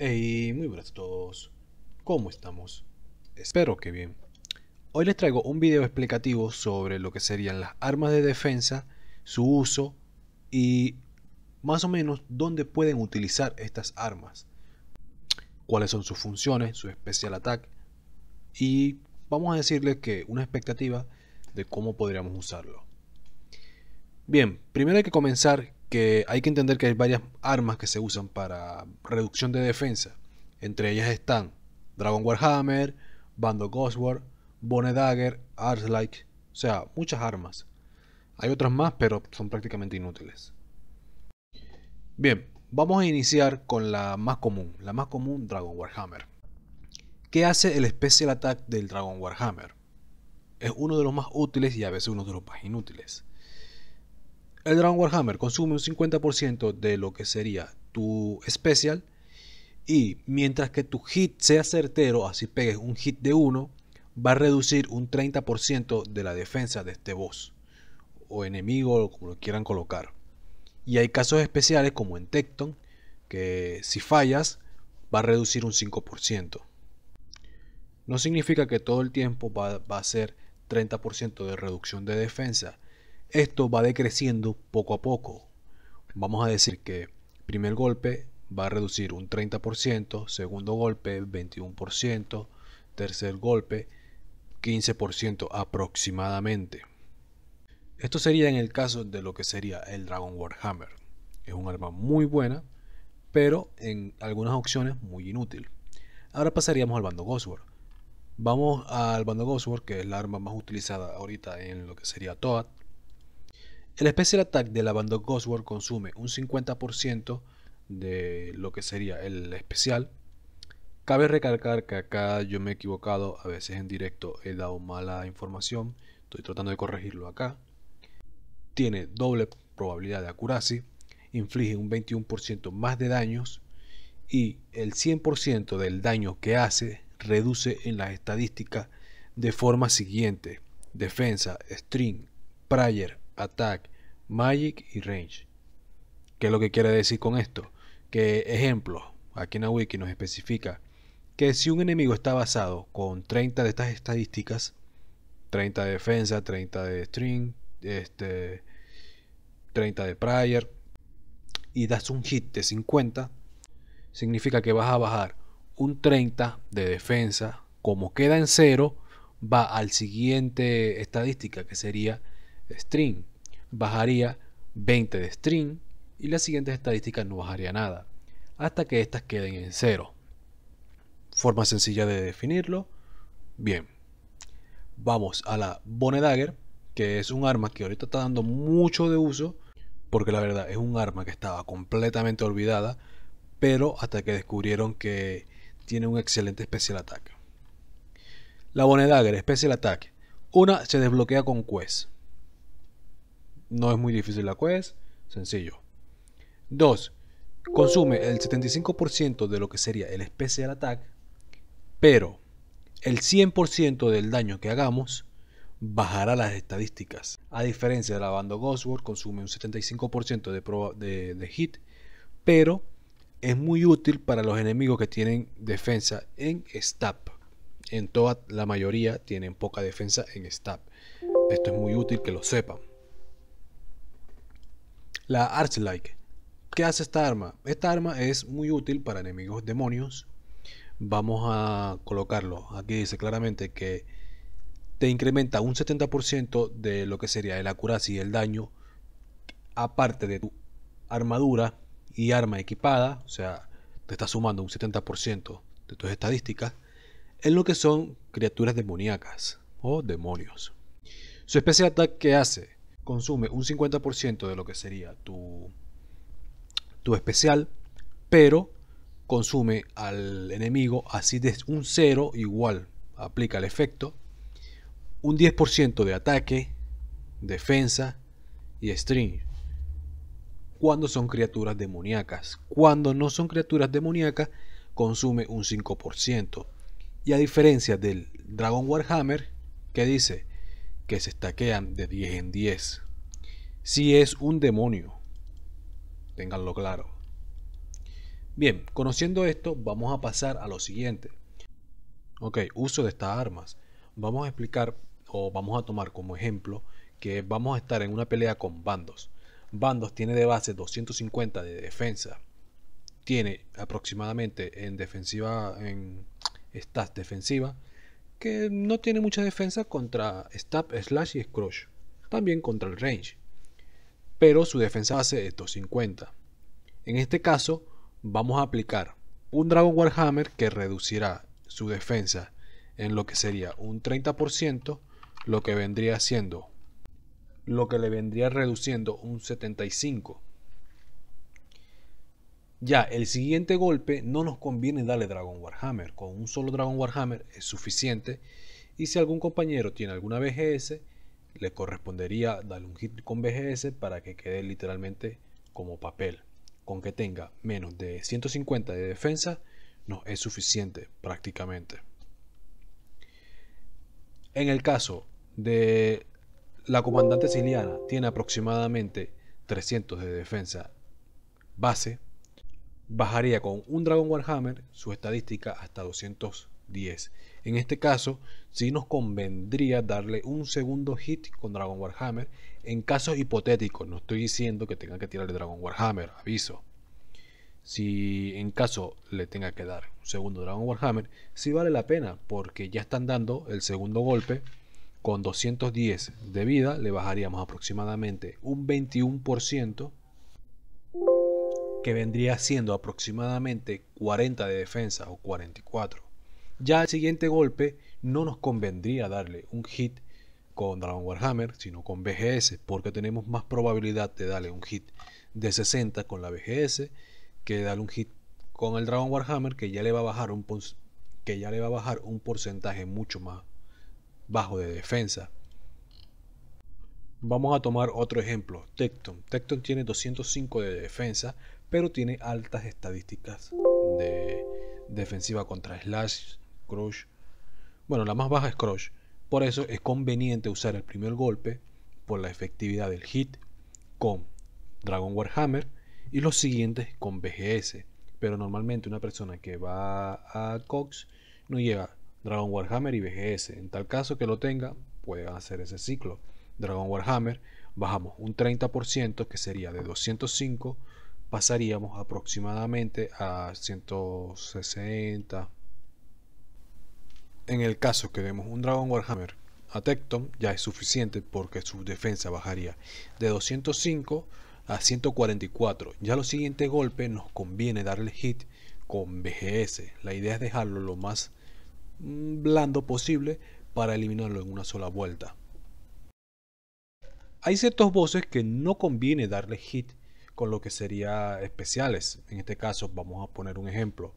Hey, muy buenas a todos. ¿Cómo estamos? Espero que bien. Hoy les traigo un video explicativo sobre lo que serían las armas de defensa, su uso y más o menos dónde pueden utilizar estas armas. Cuáles son sus funciones, su especial ataque y vamos a decirles que una expectativa de cómo podríamos usarlo. Bien, primero hay que comenzar que hay que entender que hay varias armas que se usan para reducción de defensa. Entre ellas están Dragon Warhammer, Bando goswar, Bone Dagger, Arslike, o sea, muchas armas. Hay otras más, pero son prácticamente inútiles. Bien, vamos a iniciar con la más común, la más común Dragon Warhammer. ¿Qué hace el Special Attack del Dragon Warhammer? Es uno de los más útiles y a veces uno de los más inútiles el Dragon Warhammer consume un 50% de lo que sería tu especial. Y mientras que tu hit sea certero, así pegues un hit de 1, va a reducir un 30% de la defensa de este boss. O enemigo, o como lo quieran colocar. Y hay casos especiales como en Tecton, que si fallas, va a reducir un 5%. No significa que todo el tiempo va, va a ser 30% de reducción de defensa esto va decreciendo poco a poco. Vamos a decir que primer golpe va a reducir un 30%, segundo golpe 21%, tercer golpe 15% aproximadamente. Esto sería en el caso de lo que sería el Dragon Warhammer. Es un arma muy buena, pero en algunas opciones muy inútil. Ahora pasaríamos al bando War, Vamos al bando War que es la arma más utilizada ahorita en lo que sería Toad. El Special Attack de la banda Ghostword consume un 50% de lo que sería el especial. Cabe recalcar que acá yo me he equivocado, a veces en directo he dado mala información, estoy tratando de corregirlo acá. Tiene doble probabilidad de accuracy, inflige un 21% más de daños y el 100% del daño que hace reduce en las estadísticas de forma siguiente. Defensa, string, prayer, Attack, Magic y Range. ¿Qué es lo que quiere decir con esto? Que ejemplo, aquí en la wiki nos especifica que si un enemigo está basado con 30 de estas estadísticas, 30 de defensa, 30 de string, este, 30 de prior, y das un hit de 50, significa que vas a bajar un 30 de defensa, como queda en cero, va al siguiente estadística que sería string, bajaría 20 de string y las siguientes estadísticas no bajaría nada, hasta que estas queden en cero. Forma sencilla de definirlo. Bien, vamos a la bonedagger que es un arma que ahorita está dando mucho de uso, porque la verdad es un arma que estaba completamente olvidada, pero hasta que descubrieron que tiene un excelente especial ataque La bonedagger Dagger ataque Una se desbloquea con Quest. No es muy difícil la quest, sencillo. 2. Consume el 75% de lo que sería el especial Attack, pero el 100% del daño que hagamos bajará las estadísticas. A diferencia de la banda Ghostword, consume un 75% de, de hit, pero es muy útil para los enemigos que tienen defensa en stab. En toda la mayoría tienen poca defensa en stab. Esto es muy útil que lo sepan. La Archlike. ¿Qué hace esta arma? Esta arma es muy útil para enemigos demonios. Vamos a colocarlo. Aquí dice claramente que te incrementa un 70% de lo que sería el accuracy y el daño, aparte de tu armadura y arma equipada, o sea, te está sumando un 70% de tus estadísticas, en lo que son criaturas demoníacas o demonios. Su especie ataque que hace consume un 50% de lo que sería tu, tu especial, pero consume al enemigo, así de un 0 igual aplica el efecto, un 10% de ataque, defensa y string. Cuando son criaturas demoníacas. Cuando no son criaturas demoníacas, consume un 5%. Y a diferencia del Dragon Warhammer, que dice que se estaquean de 10 en 10. Si es un demonio, tenganlo claro. Bien, conociendo esto, vamos a pasar a lo siguiente. Ok, uso de estas armas. Vamos a explicar o vamos a tomar como ejemplo que vamos a estar en una pelea con bandos. Bandos tiene de base 250 de defensa. Tiene aproximadamente en defensiva, en estas defensiva, que no tiene mucha defensa contra Stab, Slash y Scrooge. También contra el Range. Pero su defensa hace es 250. En este caso, vamos a aplicar un Dragon Warhammer que reducirá su defensa en lo que sería un 30%, lo que vendría siendo, lo que le vendría reduciendo un 75 ya, el siguiente golpe no nos conviene darle Dragon Warhammer. Con un solo Dragon Warhammer es suficiente. Y si algún compañero tiene alguna BGS, le correspondería darle un hit con BGS para que quede literalmente como papel. Con que tenga menos de 150 de defensa, no es suficiente prácticamente. En el caso de la comandante Ciliana tiene aproximadamente 300 de defensa base bajaría con un Dragon Warhammer su estadística hasta 210. En este caso, sí nos convendría darle un segundo hit con Dragon Warhammer en casos hipotéticos. No estoy diciendo que tenga que tirarle Dragon Warhammer, aviso. Si en caso le tenga que dar un segundo Dragon Warhammer, si vale la pena porque ya están dando el segundo golpe. Con 210 de vida le bajaríamos aproximadamente un 21% que vendría siendo aproximadamente 40 de defensa o 44. Ya al siguiente golpe no nos convendría darle un hit con Dragon Warhammer, sino con BGS, porque tenemos más probabilidad de darle un hit de 60 con la BGS que darle un hit con el Dragon Warhammer, que ya le va a bajar un, que ya le va a bajar un porcentaje mucho más bajo de defensa. Vamos a tomar otro ejemplo, Tecton. Tecton tiene 205 de defensa, pero tiene altas estadísticas de defensiva contra Slash, Crush. Bueno, la más baja es Crush. Por eso es conveniente usar el primer golpe por la efectividad del hit con Dragon Warhammer y los siguientes con BGS. Pero normalmente una persona que va a Cox no lleva Dragon Warhammer y BGS. En tal caso que lo tenga, puede hacer ese ciclo. Dragon Warhammer, bajamos un 30% que sería de 205 pasaríamos aproximadamente a 160. En el caso que demos un Dragon Warhammer a Tecton ya es suficiente porque su defensa bajaría de 205 a 144. Ya lo siguiente golpe nos conviene darle hit con BGS. La idea es dejarlo lo más mm, blando posible para eliminarlo en una sola vuelta. Hay ciertos voces que no conviene darle hit con lo que sería especiales. En este caso vamos a poner un ejemplo.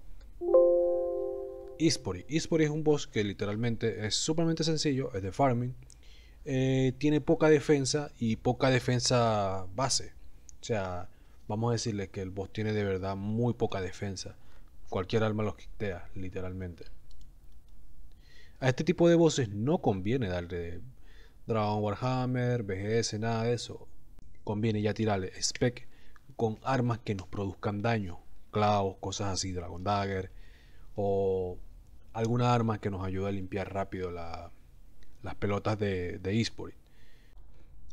Ispori. Ispori es un boss que literalmente es sumamente sencillo, es de farming. Eh, tiene poca defensa y poca defensa base. O sea, vamos a decirle que el boss tiene de verdad muy poca defensa. Cualquier alma los quitea, literalmente. A este tipo de bosses no conviene darle Dragon Warhammer, BGS, nada de eso. Conviene ya tirarle Spec con armas que nos produzcan daño, clavos, cosas así, Dragon Dagger, o alguna arma que nos ayude a limpiar rápido las pelotas de, de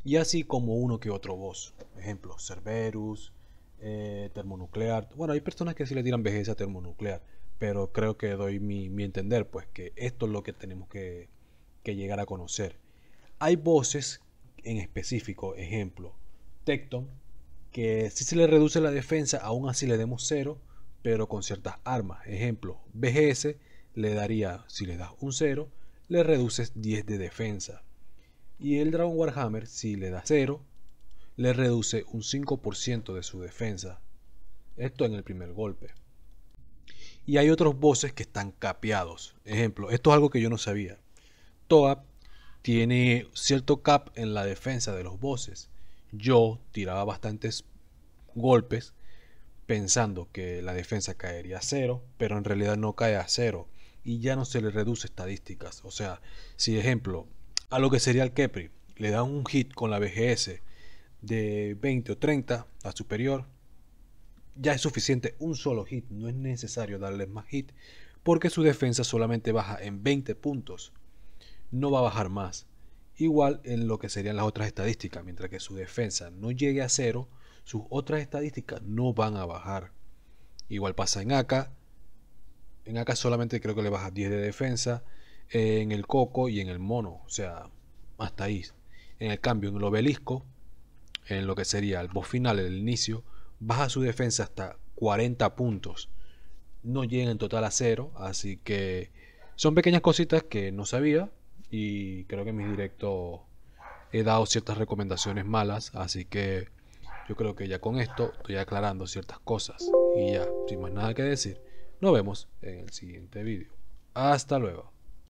Y así como uno que otro boss, ejemplo, Cerberus, eh, termonuclear. Bueno, hay personas que sí le tiran vejez a termonuclear, pero creo que doy mi, entender, pues que esto es lo que tenemos que, que llegar a conocer. Hay voces en específico, ejemplo, Tecton, que si se le reduce la defensa, aún así le demos 0, pero con ciertas armas. Ejemplo, BGS le daría, si le das un 0, le reduces 10 de defensa. Y el Dragon Warhammer, si le das 0, le reduce un 5% de su defensa. Esto en el primer golpe. Y hay otros bosses que están capeados. Ejemplo, esto es algo que yo no sabía. Toa tiene cierto cap en la defensa de los bosses yo tiraba bastantes golpes pensando que la defensa caería a cero, pero en realidad no cae a cero y ya no se le reduce estadísticas. O sea, si ejemplo, a lo que sería el Kepri, le dan un hit con la BGS de 20 o 30 a superior, ya es suficiente un solo hit, no es necesario darle más hit porque su defensa solamente baja en 20 puntos, no va a bajar más igual en lo que serían las otras estadísticas. Mientras que su defensa no llegue a cero, sus otras estadísticas no van a bajar. Igual pasa en acá En acá solamente creo que le baja 10 de defensa. Eh, en el Coco y en el Mono. O sea, hasta ahí. En el cambio, en el obelisco, en lo que sería el boss final, el inicio, baja su defensa hasta 40 puntos. No llega en total a cero. Así que son pequeñas cositas que no sabía y creo que en mis directos he dado ciertas recomendaciones malas, así que yo creo que ya con esto estoy aclarando ciertas cosas y ya, sin más nada que decir, nos vemos en el siguiente vídeo. Hasta luego.